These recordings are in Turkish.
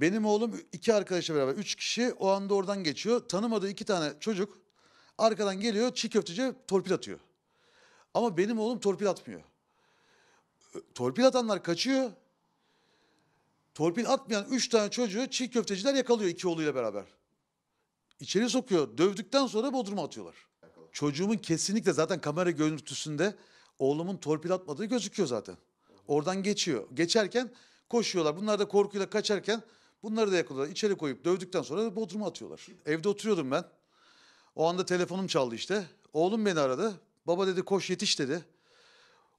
Benim oğlum iki arkadaşla beraber üç kişi o anda oradan geçiyor. Tanımadığı iki tane çocuk arkadan geliyor çiğ köfteci torpil atıyor. Ama benim oğlum torpil atmıyor. Torpil atanlar kaçıyor. Torpil atmayan üç tane çocuğu çiğ köfteciler yakalıyor iki oğluyla beraber. İçeri sokuyor. Dövdükten sonra bodruma atıyorlar. Çocuğumun kesinlikle zaten kamera görüntüsünde oğlumun torpil atmadığı gözüküyor zaten. Oradan geçiyor. Geçerken koşuyorlar. Bunlar da korkuyla kaçarken Bunları da yakaladılar. İçeri koyup dövdükten sonra Bodrum'a atıyorlar. Evde oturuyordum ben. O anda telefonum çaldı işte. Oğlum beni aradı. Baba dedi koş yetiş dedi.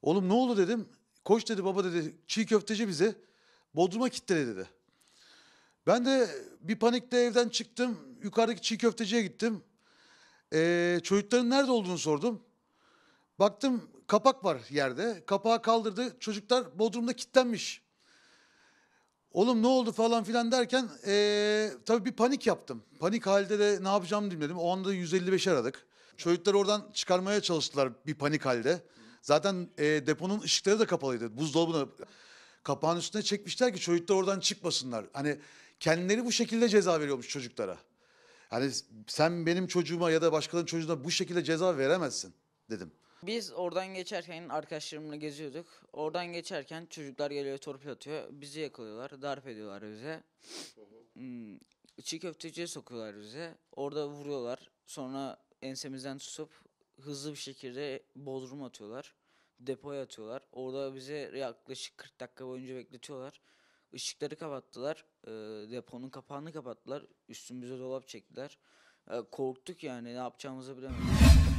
Oğlum ne oldu dedim. Koş dedi baba dedi çiğ köfteci bizi Bodrum'a kitledi dedi. Ben de bir panikte evden çıktım. Yukarıdaki çiğ köfteciye gittim. Ee, çocukların nerede olduğunu sordum. Baktım kapak var yerde. Kapağı kaldırdı. Çocuklar Bodrum'da kilitlenmiş. Oğlum ne oldu falan filan derken ee, tabii bir panik yaptım. Panik halde de ne yapacağımı bilmedim. O anda 155'i aradık. Çocukları oradan çıkarmaya çalıştılar bir panik halde. Zaten e, deponun ışıkları da kapalıydı. Buzdolabını kapağın üstüne çekmişler ki çocuklar oradan çıkmasınlar. Hani kendileri bu şekilde ceza veriyormuş çocuklara. Hani sen benim çocuğuma ya da başkalarının çocuğuna bu şekilde ceza veremezsin dedim. Biz oradan geçerken arkadaşlarımla geziyorduk. Oradan geçerken çocuklar geliyor torpil atıyor. Bizi yakalıyorlar. Darp ediyorlar bize. Hmm, çiğ köfteciye sokuyorlar bize. Orada vuruyorlar. Sonra ensemizden tutup hızlı bir şekilde bodrum atıyorlar. Depoya atıyorlar. Orada bize yaklaşık 40 dakika boyunca bekletiyorlar. Işıkları kapattılar. E, deponun kapağını kapattılar. Üstümüze dolap çektiler. E, korktuk yani ne yapacağımızı bilemedik.